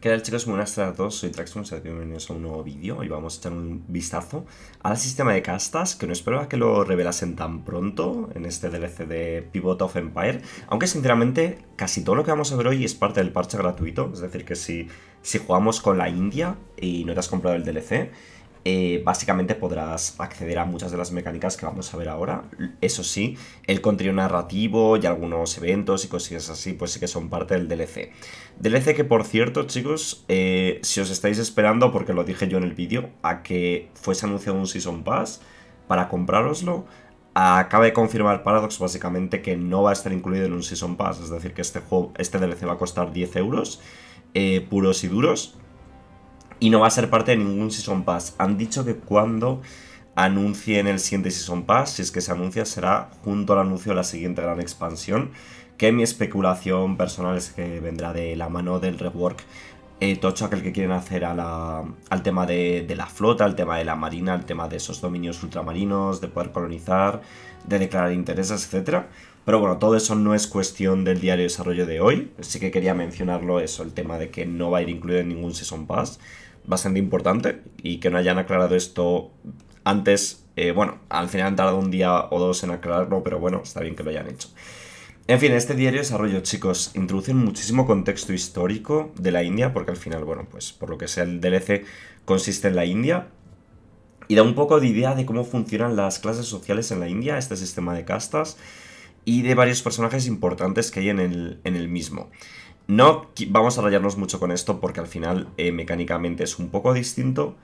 ¿Qué tal chicos? Buenas tardes a todos, soy Traxxon, bienvenidos a un nuevo vídeo y vamos a echar un vistazo al sistema de castas, que no esperaba que lo revelasen tan pronto en este DLC de Pivot of Empire, aunque sinceramente casi todo lo que vamos a ver hoy es parte del parche gratuito, es decir que si, si jugamos con la India y no te has comprado el DLC, eh, básicamente podrás acceder a muchas de las mecánicas que vamos a ver ahora. Eso sí, el contenido narrativo y algunos eventos y cosillas así, pues sí que son parte del DLC. DLC que, por cierto, chicos, eh, si os estáis esperando, porque lo dije yo en el vídeo, a que fuese anunciado un Season Pass para comprároslo, acaba de confirmar Paradox básicamente que no va a estar incluido en un Season Pass, es decir, que este, juego, este DLC va a costar 10 euros, eh, puros y duros, y no va a ser parte de ningún Season Pass. Han dicho que cuando anuncien el siguiente Season Pass, si es que se anuncia, será junto al anuncio de la siguiente gran expansión, que mi especulación personal es que vendrá de la mano del rework eh, tocho aquel que quieren hacer a la, al tema de, de, la flota, al tema de la marina, al tema de esos dominios ultramarinos, de poder colonizar, de declarar intereses, etc. Pero bueno, todo eso no es cuestión del diario de desarrollo de hoy. Sí que quería mencionarlo eso, el tema de que no va a ir incluido en ningún Season Pass bastante importante y que no hayan aclarado esto antes. Eh, bueno, al final han tardado un día o dos en aclararlo, pero bueno, está bien que lo hayan hecho. En fin, este diario desarrollo, chicos, introduce muchísimo contexto histórico de la India, porque al final, bueno, pues por lo que sea el DLC consiste en la India, y da un poco de idea de cómo funcionan las clases sociales en la India, este sistema de castas, y de varios personajes importantes que hay en el, en el mismo. No vamos a rayarnos mucho con esto porque al final eh, mecánicamente es un poco distinto.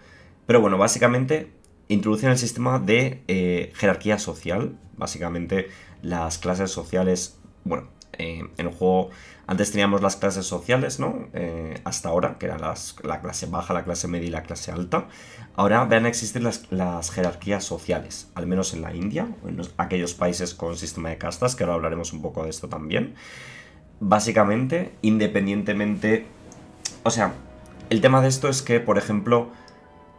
Pero bueno, básicamente introducen el sistema de eh, jerarquía social. Básicamente las clases sociales, bueno, eh, en el juego antes teníamos las clases sociales, ¿no? hasta ahora, que eran la clase baja, la clase media y la clase alta. Ahora van a existir las, jerarquías sociales, al menos en la India, en aquellos países con sistema de castas, que ahora hablaremos un poco de esto también básicamente, independientemente... O sea, el tema de esto es que, por ejemplo,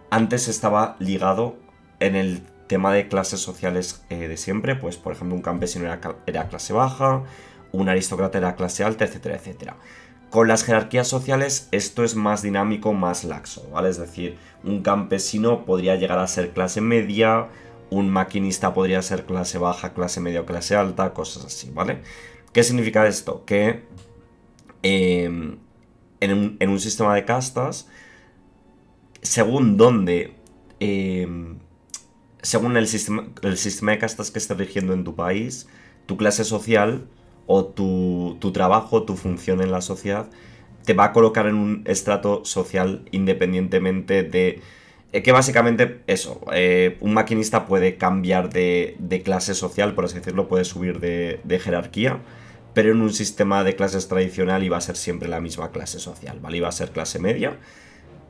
antes estaba ligado en el tema de clases sociales eh, de siempre, pues por ejemplo un campesino era, clase baja, un aristócrata era clase alta, etcétera, etcétera. Con las jerarquías sociales esto es más dinámico, más laxo, ¿vale? Es decir, un campesino podría llegar a ser clase media, un maquinista podría ser clase baja, clase media o clase alta, cosas así, ¿vale? ¿Qué significa esto? Que em, en, un, sistema de castas, según dónde... Em, según el sistema, el sistema de castas que estés rigiendo en tu país, tu clase social o tu trabajo, tu función en la sociedad, te va a colocar en un estrato social independientemente de que básicamente eso, eh, un maquinista puede cambiar de, clase social, por así decirlo, puede subir de, jerarquía, pero en un sistema de clases tradicional iba a ser siempre la misma clase social, ¿vale? Iba a ser clase media,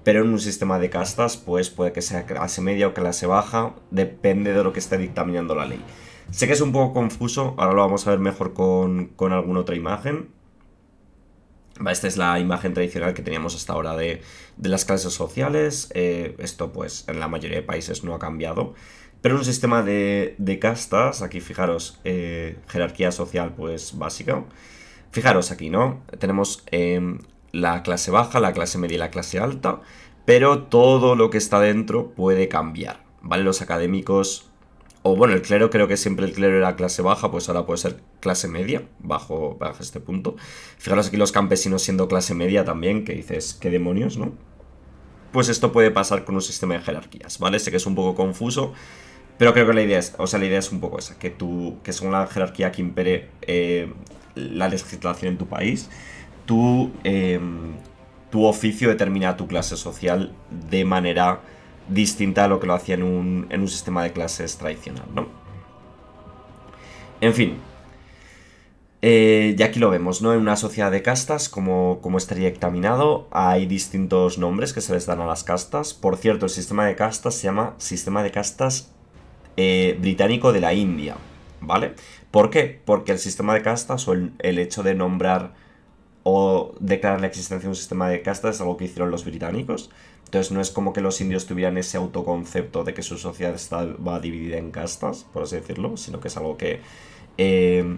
pero en un sistema de castas, pues puede que sea clase media o clase baja, depende de lo que esté dictaminando la ley. Sé que es un poco confuso, ahora lo vamos a ver mejor con, con alguna otra imagen. Esta es la imagen tradicional que teníamos hasta ahora de, las clases sociales. Eh, esto pues en la mayoría de países no ha cambiado. Pero un sistema de, castas, aquí fijaros, eh, jerarquía social pues básica. Fijaros aquí, ¿no? Tenemos em, la clase baja, la clase media y la clase alta, pero todo lo que está dentro puede cambiar, ¿vale? Los académicos bueno, el clero creo que siempre el clero era clase baja, pues ahora puede ser clase media, bajo, este punto. Fijaros aquí los campesinos siendo clase media también, que dices, qué demonios, ¿no? Pues esto puede pasar con un sistema de jerarquías, ¿vale? Sé que es un poco confuso, pero creo que la idea es, o sea, la idea es un poco esa, que tú, que según la jerarquía que impere eh, la legislación en tu país, tú, eh, tu oficio determina tu clase social de manera distinta a lo que lo hacía en un, sistema de clases tradicional, ¿no? En fin, eh, y aquí lo vemos, ¿no? En una sociedad de castas, como, como estaría examinado, hay distintos nombres que se les dan a las castas. Por cierto, el sistema de castas se llama Sistema de Castas eh, Británico de la India, ¿vale? ¿Por qué? Porque el sistema de castas o el, el, hecho de nombrar o declarar la existencia de un sistema de castas es algo que hicieron los británicos. Entonces no es como que los indios tuvieran ese autoconcepto de que su sociedad estaba dividida en castas, por así decirlo, sino que es algo que eh,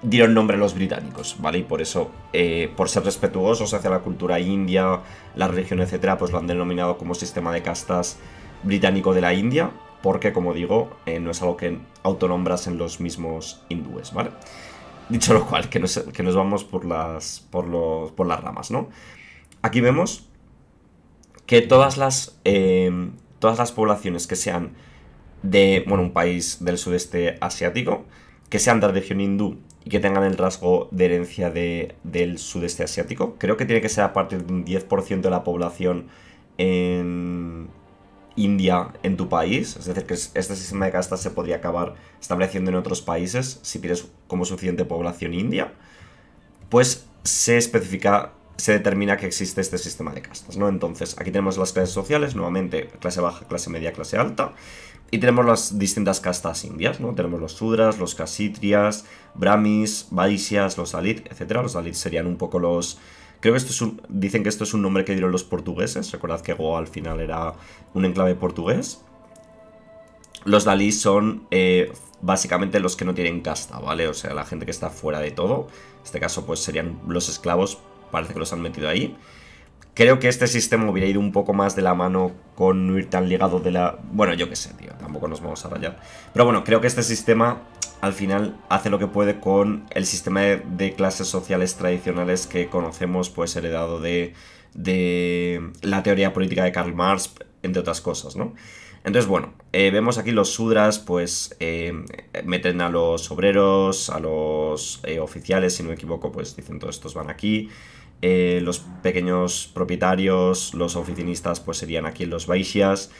dieron nombre a los británicos, ¿vale? Y por eso, eh, por ser respetuosos hacia la cultura india, la religión, etcétera, pues lo han denominado como sistema de castas británico de la India, porque, como digo, eh, no es algo que autonombrasen los mismos hindúes, ¿vale? Dicho lo cual, que nos, que vamos por las, por, por las ramas, ¿no? Aquí vemos que todas las, eh, todas las poblaciones que sean de, bueno, un país del sudeste asiático, que sean de religión hindú y que tengan el rasgo de herencia de, del sudeste asiático. Creo que tiene que ser a partir de un 10% de la población en India en tu país. Es decir, que este sistema de castas se podría acabar estableciendo en otros países si tienes como suficiente población india. Pues se especifica se determina que existe este sistema de castas, ¿no? Entonces, aquí tenemos las clases sociales, nuevamente, clase baja, clase media, clase alta, y tenemos las distintas castas indias, ¿no? Tenemos los sudras, los kasitrias, brahmis, vaishyas, los dalit, etcétera. Los dalit serían un poco los... Creo que esto es un... Dicen que esto es un nombre que dieron los portugueses. Recordad que Goa al final era un enclave portugués. Los dalí son eh, básicamente los que no tienen casta, ¿vale? O sea, la gente que está fuera de todo. En este caso, pues serían los esclavos parece que los han metido ahí. Creo que este sistema hubiera ido un poco más de la mano con no ir tan ligado de la... Bueno, yo qué sé, tío, tampoco nos vamos a rayar. Pero bueno, creo que este sistema al final hace lo que puede con el sistema de, clases sociales tradicionales que conocemos, pues heredado de, de la teoría política de Karl Marx, entre otras cosas, ¿no? Entonces, bueno, eh, vemos aquí los sudras, pues eh, meten a los obreros, a los eh, oficiales, si no me equivoco, pues dicen todos estos van aquí. Eh, los pequeños propietarios, los oficinistas, pues serían aquí en los baixias.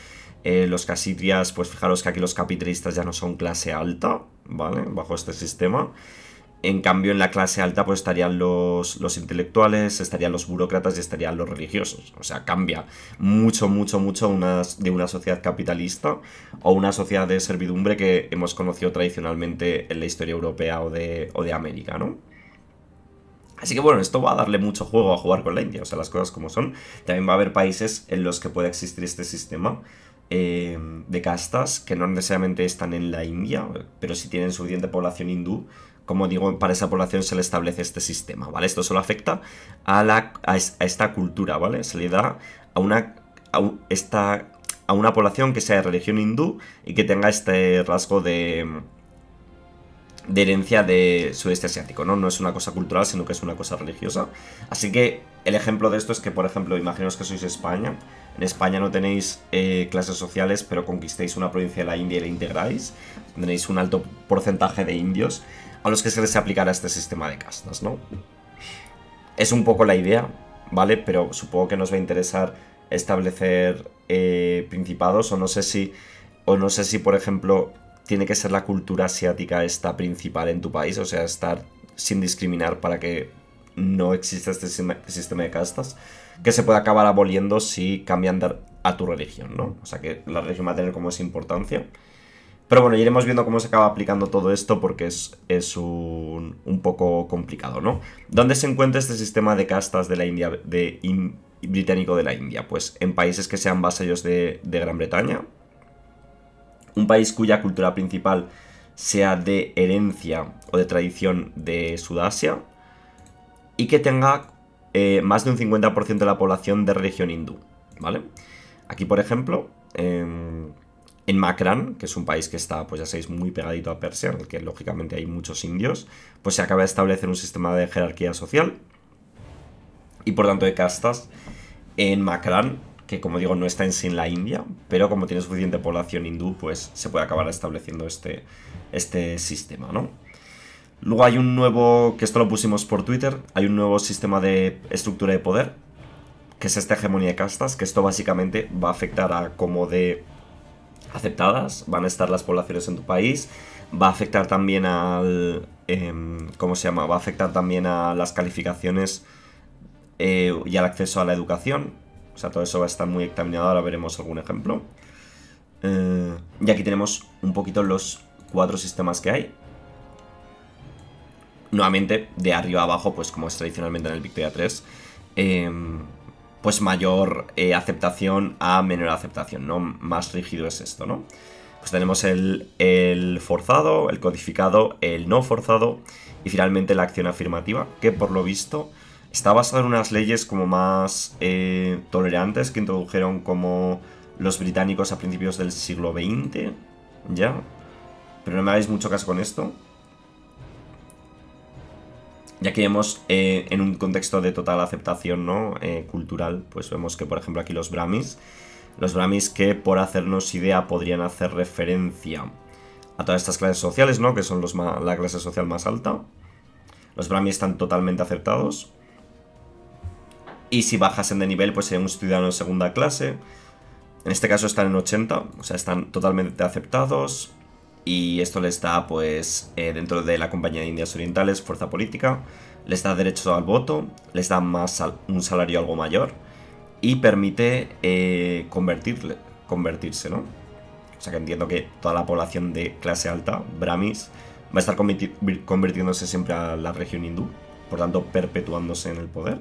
Eh, los casitrias, pues fijaros que aquí los capitalistas ya no son clase alta, ¿vale? Bajo este sistema. En cambio, en la clase alta, pues estarían los, los intelectuales, estarían los burócratas y estarían los religiosos. O sea, cambia mucho, mucho, mucho de una sociedad capitalista o una sociedad de servidumbre que hemos conocido tradicionalmente en la historia europea o de, o de América, ¿no? Así que bueno, esto va a darle mucho juego a jugar con la India, o sea, las cosas como son. También va a haber países en los que puede existir este sistema eh, de castas que no necesariamente están en la India, pero si tienen suficiente población hindú, como digo, para esa población se le establece este sistema, ¿vale? Esto solo afecta a, la, a, esta cultura, ¿vale? Se le da a una, a, esta, a una población que sea de religión hindú y que tenga este rasgo de de herencia de sudeste asiático, ¿no? No es una cosa cultural, sino que es una cosa religiosa. Así que el ejemplo de esto es que, por ejemplo, imaginaos que sois España. En España no tenéis eh, clases sociales, pero conquistéis una provincia de la India y la integráis. Tenéis un alto porcentaje de indios a los que se les aplicará este sistema de castas, ¿no? Es un poco la idea, ¿vale? Pero supongo que nos va a interesar establecer eh, principados o no sé si... O no sé si, por ejemplo, tiene que ser la cultura asiática esta principal en tu país, o sea, estar sin discriminar para que no exista este sistema de castas, que se puede acabar aboliendo si cambian a tu religión, ¿no? O sea que la religión va a tener como esa importancia. Pero bueno, iremos viendo cómo se acaba aplicando todo esto porque es, un, poco complicado, ¿no? ¿Dónde se encuentra este sistema de castas de la India, de británico de la India? Pues en países que sean vasallos de Gran Bretaña, un país cuya cultura principal sea de herencia o de tradición de Sudasia y que tenga eh, más de un 50% de la población de religión hindú, ¿vale? Aquí, por ejemplo, em, en Makran, que es un país que está, pues ya sabéis, muy pegadito a Persia, en el que lógicamente hay muchos indios, pues se acaba de establecer un sistema de jerarquía social y por tanto de castas. En Makran que como digo no está en sin la India, pero como tiene suficiente población hindú, pues se puede acabar estableciendo este, este sistema, ¿no? Luego hay un nuevo, que esto lo pusimos por Twitter, hay un nuevo sistema de estructura de poder, que es esta hegemonía de castas, que esto básicamente va a afectar a cómo de aceptadas van a estar las poblaciones en tu país, va a afectar también al... Em, ¿Cómo se llama? Va a afectar también a las calificaciones eh, y al acceso a la educación, o sea, todo eso va a estar muy examinado, ahora veremos algún ejemplo. Eh, y aquí tenemos un poquito los cuatro sistemas que hay. Nuevamente, de arriba a abajo, pues como es tradicionalmente en el Victoria 3, em, pues mayor eh, aceptación a menor aceptación, ¿no? Más rígido es esto, ¿no? Pues tenemos el forzado, el codificado, el no forzado y finalmente la acción afirmativa, que por lo visto Está basado en unas leyes como más eh, tolerantes que introdujeron como los británicos a principios del siglo XX, ¿ya? Pero no me hagáis mucho caso con esto. Ya que vemos eh, en un contexto de total aceptación ¿no? Eh, cultural, pues vemos que por ejemplo aquí los Brahmis, los Brahmis que por hacernos idea podrían hacer referencia a todas estas clases sociales, ¿no? que son la clase social más alta, los Brahmis están totalmente aceptados. Y si bajasen de nivel, pues serían un ciudadano de segunda clase. En este caso están en 80, o sea, están totalmente aceptados. Y esto les da, pues, eh, dentro de la Compañía de Indias Orientales, fuerza política. Les da derecho al voto, les da más un salario algo mayor. Y permite eh, convertirse, ¿no? O sea que entiendo que toda la población de clase alta, Brahmis, va a estar convirtiéndose siempre a la región hindú, por tanto perpetuándose en el poder.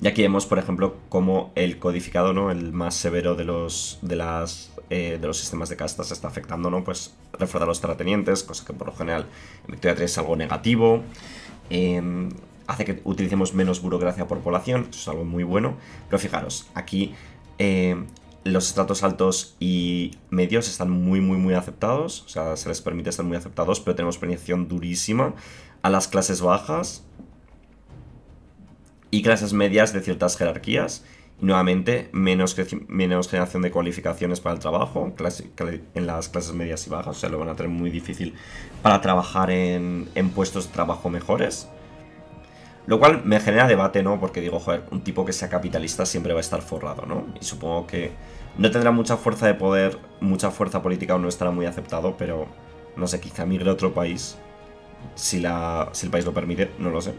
Y aquí vemos, por ejemplo, cómo el codificado, ¿no? El más severo de los, de las, eh, de los sistemas de castas está afectando, ¿no? Pues refuerza a los terratenientes, cosa que por lo general en Victoria 3 es algo negativo. Em, hace que utilicemos menos burocracia por población, eso es algo muy bueno. Pero fijaros, aquí eh, los estratos altos y medios están muy, muy, muy aceptados. O sea, se les permite estar muy aceptados, pero tenemos premiación durísima. A las clases bajas, y clases medias de ciertas jerarquías. Y nuevamente, menos, menos generación de cualificaciones para el trabajo en las clases medias y bajas. O sea, lo van a tener muy difícil para trabajar en, en puestos de trabajo mejores. Lo cual me genera debate, ¿no? Porque digo, joder, un tipo que sea capitalista siempre va a estar forrado, ¿no? Y supongo que no tendrá mucha fuerza de poder, mucha fuerza política o no estará muy aceptado, pero no sé, quizá migre a otro país. Si, la, si el país lo permite, no lo sé.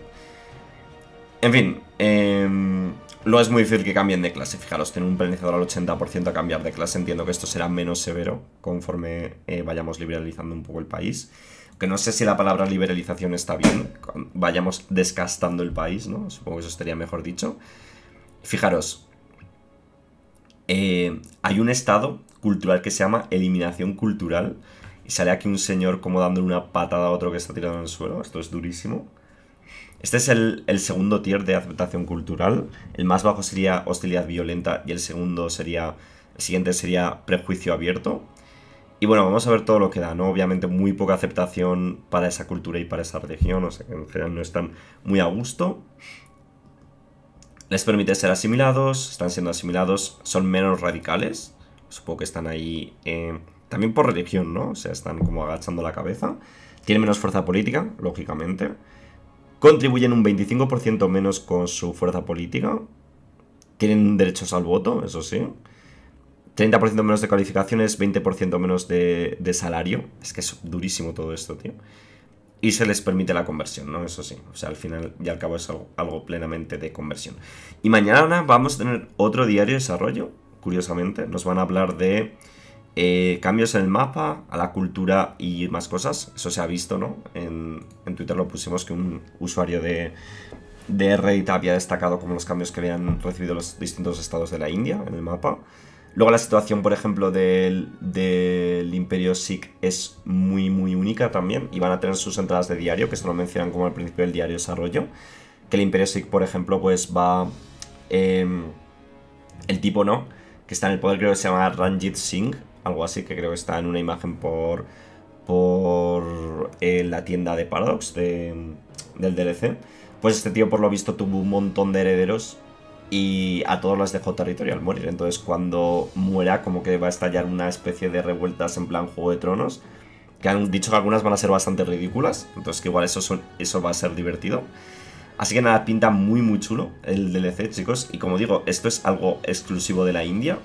En fin, em, lo es muy difícil que cambien de clase. Fijaros, tener un penalizador al 80% a cambiar de clase. Entiendo que esto será menos severo conforme eh, vayamos liberalizando un poco el país. Que no sé si la palabra liberalización está bien. Vayamos descastando el país, ¿no? Supongo que eso estaría mejor dicho. Fijaros. Eh, hay un estado cultural que se llama eliminación cultural. Y sale aquí un señor como dándole una patada a otro que está tirado en el suelo. Esto es durísimo. Este es el, segundo tier de aceptación cultural. El más bajo sería hostilidad violenta y el segundo sería. El siguiente sería prejuicio abierto. Y bueno, vamos a ver todo lo que da, ¿no? Obviamente muy poca aceptación para esa cultura y para esa religión, o sea que en general no están muy a gusto. Les permite ser asimilados, están siendo asimilados, son menos radicales. Supongo que están ahí eh, también por religión, ¿no? O sea, están como agachando la cabeza. Tienen menos fuerza política, lógicamente contribuyen un 25% menos con su fuerza política, tienen derechos al voto, eso sí, 30% menos de calificaciones, 20% menos de, salario, es que es durísimo todo esto, tío, y se les permite la conversión, ¿no? Eso sí, o sea, al final y al cabo es algo, algo plenamente de conversión. Y mañana vamos a tener otro diario de desarrollo, curiosamente, nos van a hablar de eh, cambios en el mapa, a la cultura y más cosas. Eso se ha visto, ¿no? En, Twitter lo pusimos que un usuario de, de Reddit había destacado como los cambios que habían recibido los distintos estados de la India en el mapa. Luego la situación, por ejemplo, del, Imperio Sikh es muy, muy única también. Y van a tener sus entradas de diario, que esto lo mencionan como al principio del diario desarrollo. Que el Imperio Sikh, por ejemplo, pues va... Em, el tipo, ¿no? Que está en el poder, creo que se llama Ranjit Singh, algo así, que creo que está en una imagen por, por eh, la tienda de Paradox del DLC. Pues este tío, por lo visto, tuvo un montón de herederos y a todos los dejó territorial morir. Entonces, cuando muera, como que va a estallar una especie de revueltas en plan Juego de Tronos. Que han dicho que algunas van a ser bastante ridículas. Entonces, que igual eso, eso va a ser divertido. Así que nada, pinta muy muy chulo el DLC, chicos. Y como digo, esto es algo exclusivo de la India.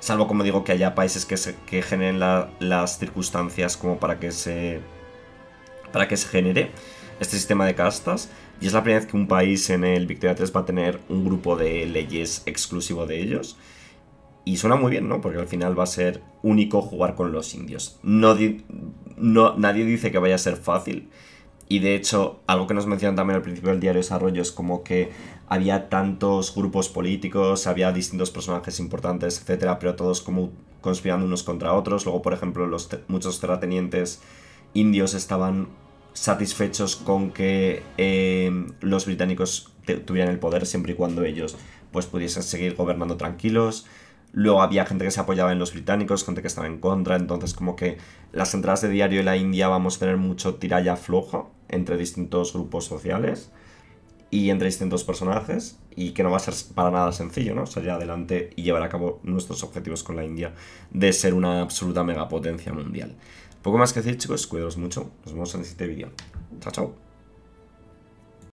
Salvo, como digo, que haya países que, se, generen las circunstancias como para que se. para que se genere este sistema de castas. Y es la primera vez que un país en el Victoria 3 va a tener un grupo de leyes exclusivo de ellos. Y suena muy bien, ¿no? Porque al final va a ser único jugar con los indios. No, no nadie dice que vaya a ser fácil. Y de hecho, algo que nos mencionan también al principio del diario Desarrollo es como que había tantos grupos políticos, había distintos personajes importantes, etcétera, pero todos como conspirando unos contra otros. Luego, por ejemplo, los muchos terratenientes indios estaban satisfechos con que em, los británicos tuvieran el poder siempre y cuando ellos pues pudiesen seguir gobernando tranquilos. Luego había gente que se apoyaba en los británicos, gente que estaba en contra, entonces como que las entradas de diario de la India vamos a tener mucho tiralla flojo, entre distintos grupos sociales y entre distintos personajes y que no va a ser para nada sencillo, ¿no? Salir adelante y llevar a cabo nuestros objetivos con la India de ser una absoluta megapotencia mundial. Poco más que decir, chicos, cuidaos mucho. Nos vemos en el siguiente vídeo. Chao, chao.